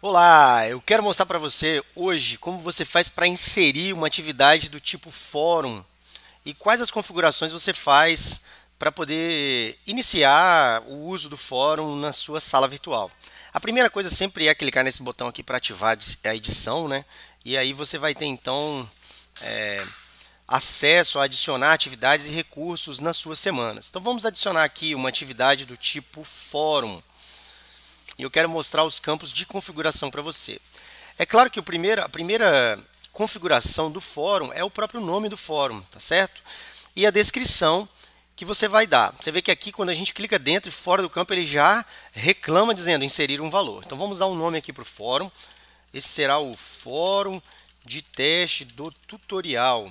Olá, eu quero mostrar para você hoje como você faz para inserir uma atividade do tipo fórum e quais as configurações você faz para poder iniciar o uso do fórum na sua sala virtual. A primeira coisa sempre é clicar nesse botão aqui para ativar a edição, né? E aí você vai ter então é, acesso a adicionar atividades e recursos nas suas semanas. Então vamos adicionar aqui uma atividade do tipo fórum. E eu quero mostrar os campos de configuração para você. É claro que o primeiro, a primeira configuração do fórum é o próprio nome do fórum, tá certo? E a descrição que você vai dar. Você vê que aqui, quando a gente clica dentro e fora do campo, ele já reclama dizendo inserir um valor. Então vamos dar um nome aqui para o fórum. Esse será o fórum de teste do tutorial.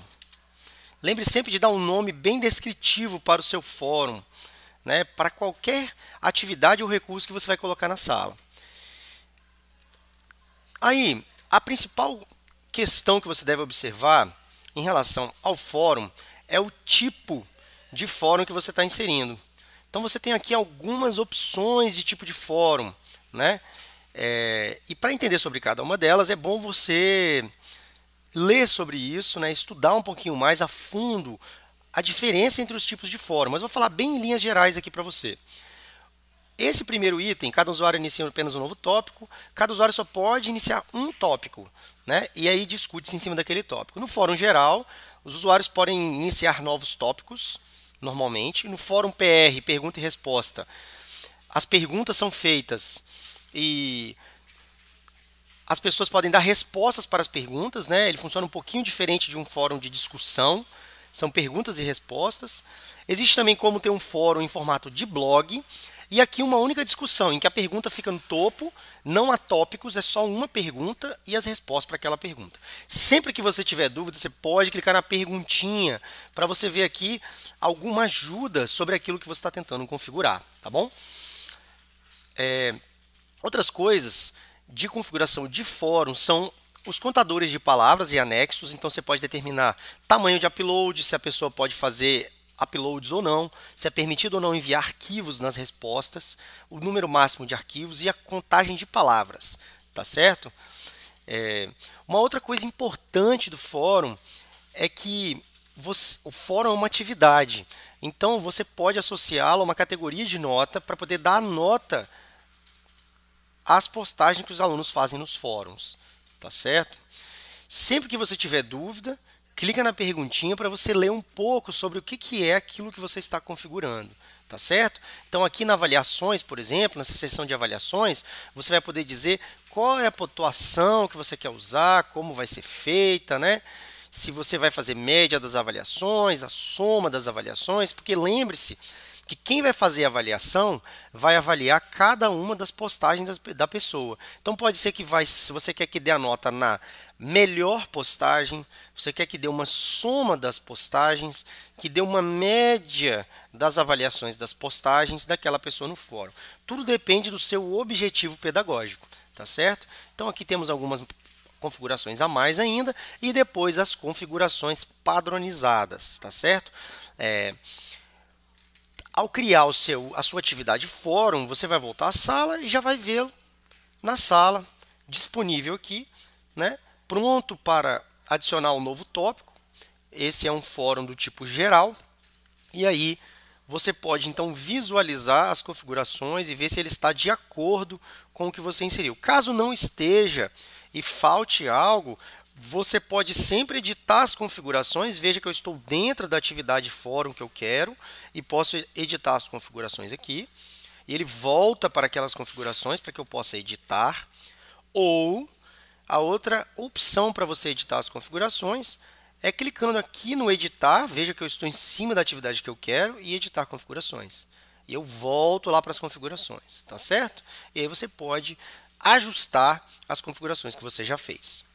Lembre sempre de dar um nome bem descritivo para o seu fórum, né, para qualquer atividade ou recurso que você vai colocar na sala. Aí, a principal questão que você deve observar em relação ao fórum é o tipo de fórum que você está inserindo. Então você tem aqui algumas opções de tipo de fórum, né? É, e para entender sobre cada uma delas é bom você ler sobre isso, né, estudar um pouquinho mais a fundo a diferença entre os tipos de fórum. Mas vou falar bem em linhas gerais aqui para você. Esse primeiro item, cada usuário inicia apenas um novo tópico, cada usuário só pode iniciar um tópico, né? E aí discute-se em cima daquele tópico. No fórum geral, os usuários podem iniciar novos tópicos, normalmente. No fórum PR, pergunta e resposta, as perguntas são feitas e as pessoas podem dar respostas para as perguntas, né? Ele funciona um pouquinho diferente de um fórum de discussão, são perguntas e respostas. Existe também como ter um fórum em formato de blog e aqui uma única discussão em que a pergunta fica no topo, não há tópicos, é só uma pergunta e as respostas para aquela pergunta. Sempre que você tiver dúvida, você pode clicar na perguntinha para você ver aqui alguma ajuda sobre aquilo que você está tentando configurar, tá bom? É, outras coisas de configuração de fórum são os contadores de palavras e anexos, então você pode determinar tamanho de upload, se a pessoa pode fazer uploads ou não, se é permitido ou não enviar arquivos nas respostas, o número máximo de arquivos e a contagem de palavras, tá certo? É, uma outra coisa importante do fórum é que você, o fórum é uma atividade, então você pode associá-lo a uma categoria de nota para poder dar nota as postagens que os alunos fazem nos fóruns, tá certo? Sempre que você tiver dúvida, clica na perguntinha para você ler um pouco sobre o que, que é aquilo que você está configurando, tá certo? Então aqui na avaliações, por exemplo, nessa seção de avaliações, você vai poder dizer qual é a pontuação que você quer usar, como vai ser feita, né? Se você vai fazer média das avaliações, a soma das avaliações, porque lembre-se que quem vai fazer a avaliação vai avaliar cada uma das postagens da, da pessoa. Então pode ser que vai, se você quer que dê a nota na melhor postagem, você quer que dê uma soma das postagens, que dê uma média das avaliações das postagens daquela pessoa no fórum. Tudo depende do seu objetivo pedagógico, tá certo? Então aqui temos algumas configurações a mais ainda e depois as configurações padronizadas, tá certo? É, ao criar o seu, a sua atividade fórum, você vai voltar à sala e já vai vê-lo na sala, disponível aqui, né? pronto para adicionar um novo tópico. Esse é um fórum do tipo geral. E aí você pode então visualizar as configurações e ver se ele está de acordo com o que você inseriu. Caso não esteja e falte algo, você pode sempre editar as configurações, veja que eu estou dentro da atividade fórum que eu quero e posso editar as configurações aqui. E ele volta para aquelas configurações para que eu possa editar. Ou a outra opção para você editar as configurações é clicando aqui no editar, veja que eu estou em cima da atividade que eu quero e editar configurações. E eu volto lá para as configurações, tá certo? E aí você pode ajustar as configurações que você já fez.